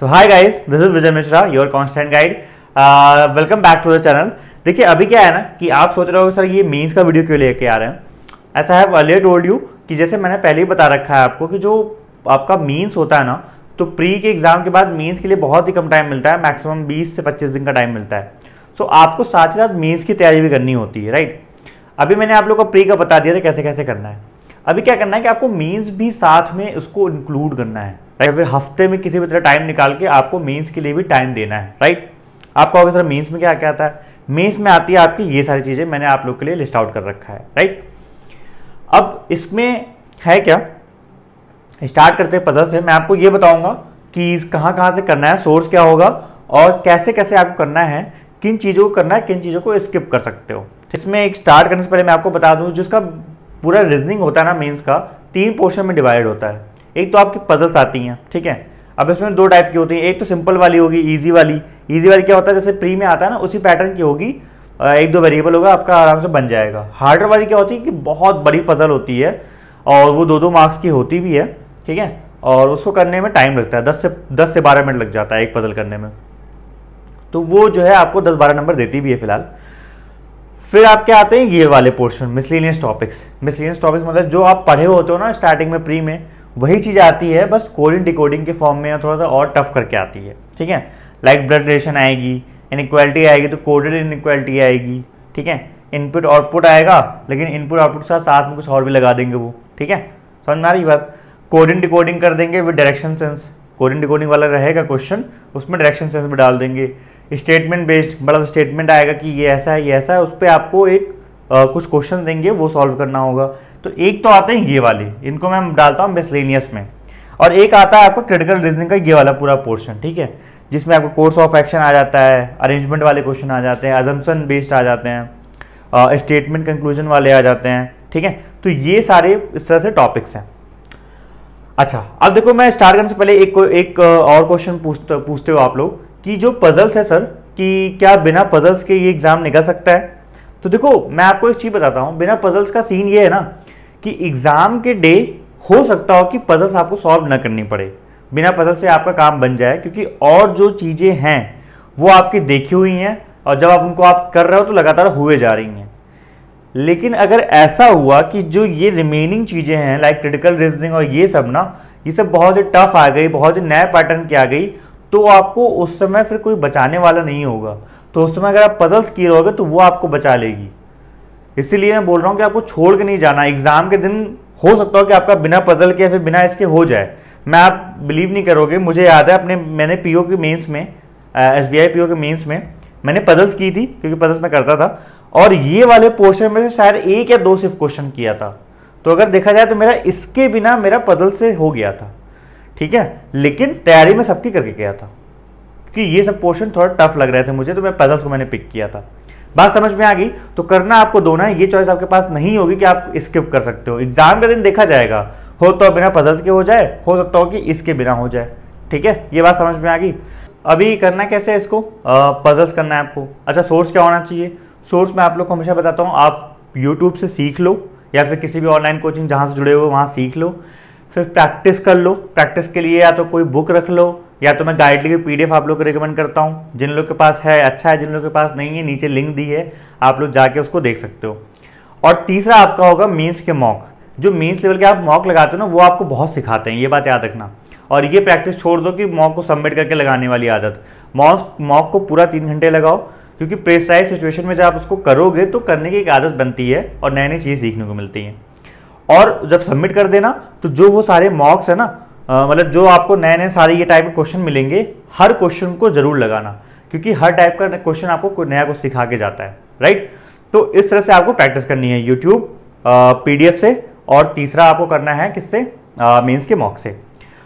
so hi guys this is Vijay Mishra your constant guide welcome back to the channel देखिए अभी क्या है ना कि आप सोच रहे हो सर ये मीन्स का वीडियो क्यों लेके आ रहे हैं as I have earlier told you कि जैसे मैंने पहले ही बता रखा है आपको कि जो आपका मीन्स होता है ना तो प्री के एग्ज़ाम के बाद मीन्स के लिए बहुत ही कम टाइम मिलता है मैक्सिमम बीस से पच्चीस दिन का टाइम मिलता है सो so, आपको साथ ही साथ मीन्स की तैयारी भी करनी होती है राइट अभी मैंने आप लोग को प्री का बता दिया था कैसे कैसे करना है अभी क्या करना है कि आपको मीन्स भी साथ में उसको इंक्लूड करना है राइट फिर हफ्ते में किसी भी तरह टाइम निकाल के आपको मेंस के लिए भी टाइम देना है राइट आप कहोगे सर मेंस में क्या क्या आता है मेंस में आती है आपकी ये सारी चीज़ें मैंने आप लोग के लिए लिस्ट आउट कर रखा है राइट अब इसमें है क्या स्टार्ट करते हैं पदर से मैं आपको ये बताऊंगा कि कहाँ कहाँ से करना है सोर्स क्या होगा और कैसे कैसे आपको करना है किन चीज़ों को करना है किन चीज़ों को स्किप कर सकते हो इसमें एक स्टार्ट करने से पहले मैं आपको बता दूँ जिसका पूरा रीजनिंग होता है ना मीन्स का तीन पोर्शन में डिवाइड होता है एक तो आपकी पजल्स आती हैं ठीक है अब इसमें दो टाइप की होती है एक तो सिंपल वाली होगी ईजी वाली ईजी वाली क्या होता है जैसे प्री में आता है ना उसी पैटर्न की होगी एक दो वेरिएबल होगा आपका आराम से बन जाएगा हार्डर वाली क्या होती है कि बहुत बड़ी पजल होती है और वो दो दो मार्क्स की होती भी है ठीक है और उसको करने में टाइम लगता है दस से दस से बारह मिनट लग जाता है एक पजल करने में तो वो जो है आपको दस बारह नंबर देती भी है फिलहाल फिर आपके आते हैं ये वाले portion miscellaneous topics miscellaneous topics मतलब जो आप पढ़े होते हो ना स्टार्टिंग में प्री में वही चीज़ आती है बस कोडिंग डिकोडिंग के फॉर्म में थोड़ा सा और टफ करके आती है ठीक है लाइक ब्लड रिलेशन आएगी इनक्वालिटी आएगी तो कोडेड इनक्वालिटी आएगी ठीक है इनपुट आउटपुट आएगा लेकिन इनपुट आउटपुट के साथ साथ में कुछ और भी लगा देंगे वो ठीक है समझ में आ रही बात कोडिंग डिकोडिंग कर देंगे with direction sense coding decoding वाला रहेगा क्वेश्चन उसमें डायरेक्शन सेंस में डाल देंगे स्टेटमेंट बेस्ड बड़ा स्टेटमेंट आएगा कि ये ऐसा है ये ऐसा है उस पर आपको एक आ, कुछ क्वेश्चन देंगे वो सॉल्व करना होगा तो एक तो आते हैं ये वाले इनको मैं डालता हूँ मिसलेनियस में और एक आता है आपका क्रिटिकल रीजनिंग का ये वाला पूरा पोर्शन ठीक है जिसमें आपको कोर्स ऑफ एक्शन आ जाता है अरेंजमेंट वाले क्वेश्चन आ जाते हैं अजम्पन बेस्ड आ जाते हैं स्टेटमेंट कंक्लूजन वाले आ जाते हैं ठीक है तो ये सारे इस तरह से टॉपिक्स हैं अच्छा अब देखो मैं स्टार्ट करने से पहले एक एक और क्वेश्चन पूछते पूछते हो आप लोग कि जो पजल्स है सर कि क्या बिना पजल्स के ये एग्ज़ाम निकल सकता है तो देखो मैं आपको एक चीज़ बताता हूँ बिना पजल्स का सीन ये है ना कि एग्ज़ाम के डे हो सकता हो कि पजल्स आपको सॉल्व ना करनी पड़े बिना पजल से आपका काम बन जाए क्योंकि और जो चीज़ें हैं वो आपकी देखी हुई हैं और जब आप उनको आप कर रहे हो तो लगातार हुए जा रही हैं लेकिन अगर ऐसा हुआ कि जो ये रिमेनिंग चीज़ें हैं लाइक क्रिटिकल रीजनिंग और ये सब ना ये सब बहुत ही टफ आ गई बहुत ही नए पैटर्न की आ गई तो आपको उस समय फिर कोई बचाने वाला नहीं होगा तो उस समय अगर आप पजल्स किए रहोगे तो वो आपको बचा लेगी इसीलिए मैं बोल रहा हूँ कि आपको छोड़ के नहीं जाना एग्ज़ाम के दिन हो सकता हो कि आपका बिना पजल के या फिर बिना इसके हो जाए मैं आप बिलीव नहीं करोगे मुझे याद है अपने मैंने पी के मेन्स में एस बी आई के मेन्स में मैंने पजल्स की थी क्योंकि पजल्स मैं करता था और ये वाले पोर्शन में से शायद एक या दो सिर्फ क्वेश्चन किया था तो अगर देखा जाए तो मेरा इसके बिना मेरा पजल से हो गया था ठीक है लेकिन तैयारी में सबकी करके गया था क्योंकि ये सब पोर्शन थोड़ा टफ लग रहे थे मुझे तो मैं पजल्स को मैंने पिक किया था बात समझ में आ गई तो करना आपको दोनों है ये चॉइस आपके पास नहीं होगी कि आप स्किप कर सकते हो एग्जाम के दिन देखा जाएगा हो तो बिना पजल्स के हो जाए हो सकता हो कि इसके बिना हो जाए ठीक है ये बात समझ में आ गई अभी करना कैसे है इसको पजल्स करना है आपको अच्छा सोर्स क्या होना चाहिए सोर्स मैं आप लोग को हमेशा बताता हूँ आप यूट्यूब से सीख लो या फिर किसी भी ऑनलाइन कोचिंग जहाँ से जुड़े हो वहाँ सीख लो फिर प्रैक्टिस कर लो प्रैक्टिस के लिए या तो कोई बुक रख लो या तो मैं गाइड की पी आप लोग को रिकमेंड करता हूँ जिन लोग के पास है अच्छा है जिन लोग के पास नहीं है नीचे लिंक दी है आप लोग जाके उसको देख सकते हो और तीसरा आपका होगा मीन्स के मॉक जो मीन्स लेवल के आप मॉक लगाते हो ना वो आपको बहुत सिखाते हैं ये बात याद रखना और ये प्रैक्टिस छोड़ दो कि मॉक को सबमिट करके लगाने वाली आदत मॉक मॉक को पूरा तीन घंटे लगाओ क्योंकि प्रेसराइज सिचुएशन में जब आप उसको करोगे तो करने की एक आदत बनती है और नई नई चीज़ सीखने को मिलती हैं और जब सबमिट कर देना तो जो वो सारे मॉक्स है ना मतलब जो आपको नए नए सारे ये टाइप के क्वेश्चन मिलेंगे हर क्वेश्चन को जरूर लगाना क्योंकि हर टाइप का क्वेश्चन आपको कोई नया कुछ सिखा के जाता है राइट तो इस तरह से आपको प्रैक्टिस करनी है यूट्यूब पीडीएफ से और तीसरा आपको करना है किससे मीन्स के मॉक से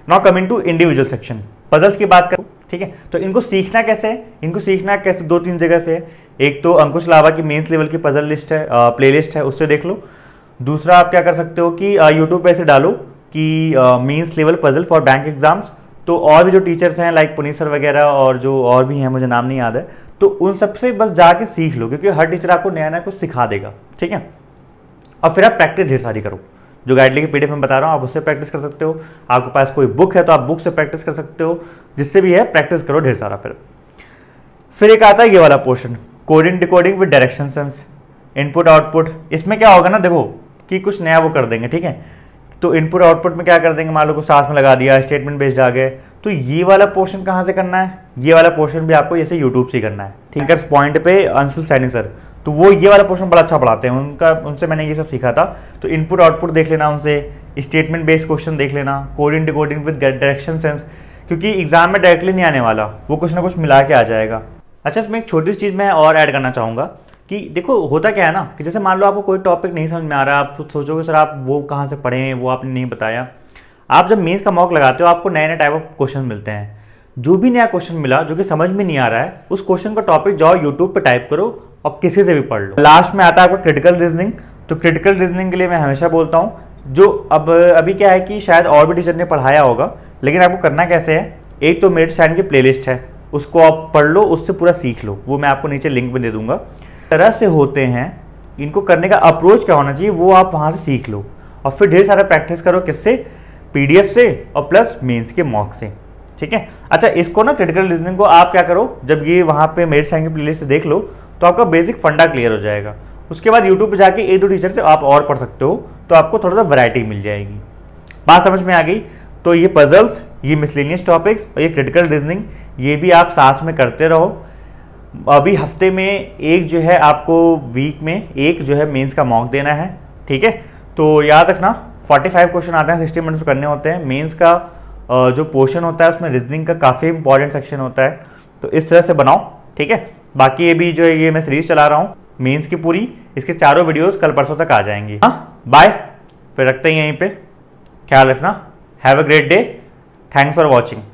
not coming to individual section puzzles की बात करूँ ठीक है तो इनको सीखना कैसे है इनको सीखना कैसे दो तीन जगह से एक तो अंकुश लावा की मेंस लेवल की पजल लिस्ट है प्लेलिस्ट है उससे देख लो दूसरा आप क्या कर सकते हो कि यूट्यूब पे ऐसे डालो कि mains level puzzle for bank exams तो और भी जो टीचर्स हैं लाइक पुनीत सर वगैरह और जो और भी हैं मुझे नाम नहीं याद है तो उन सबसे बस जाके सीख लो क्योंकि हर टीचर आपको नया नया कुछ सिखा देगा ठीक है और फिर आप प्रैक्टिस ढेर सारी करो जो गाइडली की पीडीएफ में बता रहा हूँ आप उससे प्रैक्टिस कर सकते हो आपके पास कोई बुक है तो आप बुक से प्रैक्टिस कर सकते हो जिससे भी है प्रैक्टिस करो ढेर सारा फिर फिर एक आता है ये वाला portion coding decoding with direction sense input output इसमें क्या होगा ना देखो कि कुछ नया वो कर देंगे ठीक है तो इनपुट आउटपुट में क्या कर देंगे मान लो को साथ में लगा दिया स्टेटमेंट बेस्ड आ गए तो ये वाला पोर्शन कहाँ से करना है ये वाला पोर्शन भी आपको जैसे यूट्यूब से करना है ठीक है पॉइंट पे अंशुल सैनी सर तो वो ये वाला पोर्शन बड़ा अच्छा पढ़ाते हैं उनका उनसे मैंने ये सब सीखा था तो इनपुट आउटपुट देख लेना उनसे स्टेटमेंट बेस्ड क्वेश्चन देख लेना coding decoding with direction sense क्योंकि एग्जाम में डायरेक्टली नहीं आने वाला वो कुछ ना कुछ मिला के आ जाएगा अच्छा इसमें एक छोटी सी चीज़ मैं और ऐड करना चाहूँगा कि देखो होता क्या है ना कि जैसे मान लो आपको कोई टॉपिक नहीं समझ में आ रहा आप तो सोचोगे सर आप वो कहाँ से पढ़े हैं वो आपने नहीं बताया आप जब मेंस का मॉक लगाते हो आपको नए नए टाइप ऑफ क्वेश्चन मिलते हैं जो भी नया क्वेश्चन मिला जो कि समझ में नहीं आ रहा है उस क्वेश्चन का टॉपिक जाओ यूट्यूब पर टाइप करो और किसी से भी पढ़ लो लास्ट में आता है आपका क्रिटिकल रीजनिंग तो क्रिटिकल रीजनिंग के लिए मैं हमेशा बोलता हूँ जो अब अभी क्या है कि शायद और भी टीचर ने पढ़ाया होगा लेकिन आपको करना कैसे है एक तो मेड स्टैंड की प्लेलिस्ट है उसको आप पढ़ लो उससे पूरा सीख लो वो मैं आपको नीचे लिंक में दे दूंगा तरह से होते हैं इनको करने का अप्रोच क्या होना चाहिए वो आप वहाँ से सीख लो और फिर ढेर सारा प्रैक्टिस करो किससे पीडीएफ से और प्लस मेंस के मॉक से ठीक है अच्छा इसको ना क्रिटिकल रीजनिंग को आप क्या करो जब ये वहाँ पे मेरे साइंग प्ले से देख लो तो आपका बेसिक फंडा क्लियर हो जाएगा उसके बाद यूट्यूब पर जाके एक दो टीचर से आप और पढ़ सकते हो तो आपको थोड़ा सा वैरायटी मिल जाएगी बात समझ में आ गई तो ये पजल्स ये मिसलिनियस टॉपिक्स और ये क्रिटिकल रीजनिंग ये भी आप साथ में करते रहो अभी हफ्ते में एक जो है आपको वीक में एक जो है मेंस का मॉक देना है ठीक है तो याद रखना 45 क्वेश्चन आते हैं सिक्सटी मिनट्स करने होते हैं मेंस का जो पोर्शन होता है उसमें रीजनिंग का काफ़ी इंपॉर्टेंट सेक्शन होता है तो इस तरह से बनाओ ठीक है बाकी ये भी जो है ये मैं सीरीज चला रहा हूँ मेन्स की पूरी इसके चारों वीडियोज़ कल परसों तक आ जाएंगी हाँ बाय फिर रखते हैं यहीं पर ख्याल रखना have a great day thanks for watching